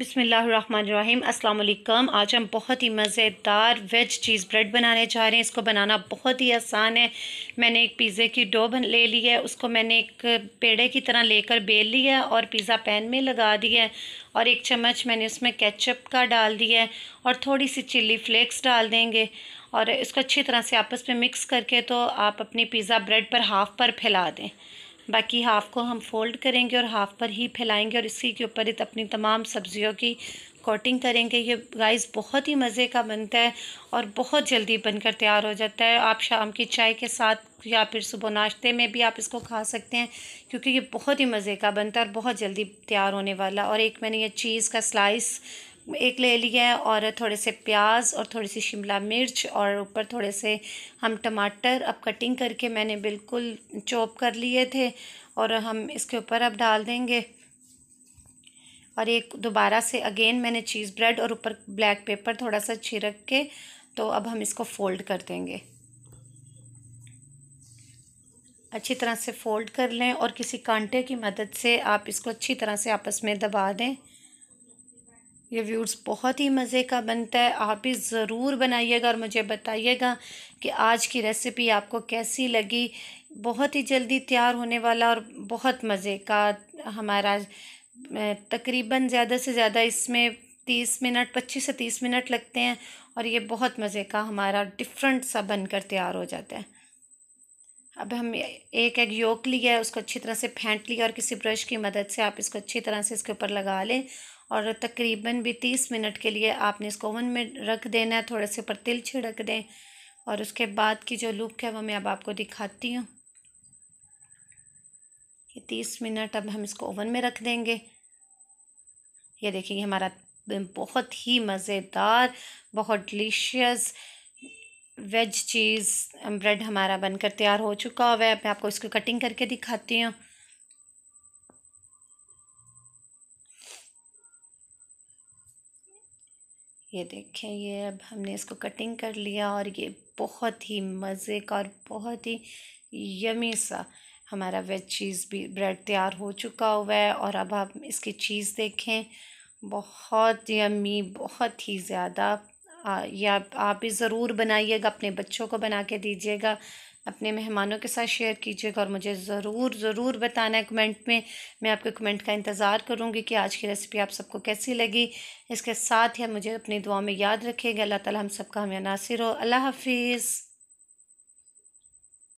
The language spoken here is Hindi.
बसमीम् अल्लाम आज हम बहुत ही मज़ेदार वेज चीज़ ब्रेड बनाने जा रहे हैं इसको बनाना बहुत ही आसान है मैंने एक पिज़्ज़े की डो बन ले ली है उसको मैंने एक पेड़े की तरह लेकर बेल लिया है और पिज़्ज़ा पैन में लगा दिया है और एक चम्मच मैंने उसमें केचप का डाल दिया है और थोड़ी सी चिल्ली फ्लेक्स डाल देंगे और इसको अच्छी तरह से आपस में मिक्स करके तो आप अपनी पिज़्ज़ा ब्रेड पर हाफ़ पर फैला दें बाकी हाफ़ को हम फोल्ड करेंगे और हाफ़ पर ही फैलाएंगे और इसी के ऊपर अपनी तमाम सब्जियों की कोटिंग करेंगे ये गाइस बहुत ही मज़े का बनता है और बहुत जल्दी बनकर तैयार हो जाता है आप शाम की चाय के साथ या फिर सुबह नाश्ते में भी आप इसको खा सकते हैं क्योंकि ये बहुत ही मज़े का बनता है और बहुत जल्दी तैयार होने वाला और एक मैंने ये चीज़ का स्लाइस एक ले लिया है और थोड़े से प्याज और थोड़ी सी शिमला मिर्च और ऊपर थोड़े से हम टमाटर अब कटिंग करके मैंने बिल्कुल चॉप कर लिए थे और हम इसके ऊपर अब डाल देंगे और एक दोबारा से अगेन मैंने चीज़ ब्रेड और ऊपर ब्लैक पेपर थोड़ा सा छिड़क के तो अब हम इसको फ़ोल्ड कर देंगे अच्छी तरह से फ़ोल्ड कर लें और किसी कांटे की मदद से आप इसको अच्छी तरह से आपस में दबा दें ये व्यूज़ बहुत ही मज़े का बनता है आप भी ज़रूर बनाइएगा और मुझे बताइएगा कि आज की रेसिपी आपको कैसी लगी बहुत ही जल्दी तैयार होने वाला और बहुत मज़े का हमारा तकरीबन ज़्यादा से ज़्यादा इसमें तीस मिनट पच्चीस से तीस मिनट लगते हैं और ये बहुत मज़े का हमारा डिफरेंट सा बनकर तैयार हो जाता है अब हम एक एग योक लिया है उसको अच्छी तरह से फेंट लिया और किसी ब्रश की मदद से आप इसको अच्छी तरह से इसके ऊपर लगा लें और तकरीबन भी तीस मिनट के लिए आपने इसको ओवन में रख देना है थोड़े से ऊपर तिल छिड़क दें और उसके बाद की जो लुक है वो मैं अब आपको दिखाती हूँ ये तीस मिनट अब हम इसको ओवन में रख देंगे ये देखिए हमारा बहुत ही मज़ेदार बहुत डिलीशियस वेज चीज़ ब्रेड हमारा बनकर तैयार हो चुका हुआ है मैं आपको इसको कटिंग करके दिखाती हूँ ये देखें ये अब हमने इसको कटिंग कर लिया और ये बहुत ही मज़े का और बहुत ही यमी सा हमारा वेज चीज़ भी ब्रेड तैयार हो चुका हुआ है और अब आप इसकी चीज़ देखें बहुत यमी बहुत ही ज़्यादा हाँ, या आप आप भी ज़रूर बनाइएगा अपने बच्चों को बना के दीजिएगा अपने मेहमानों के साथ शेयर कीजिएगा और मुझे ज़रूर ज़रूर बताना है कमेंट में मैं आपके कमेंट का इंतज़ार करूँगी कि आज की रेसिपी आप सबको कैसी लगी इसके साथ ही मुझे अपनी दुआ में याद रखिएगा अल्लाह ताला हम सबका हमें नासिर हो अल्लाह हाफिज़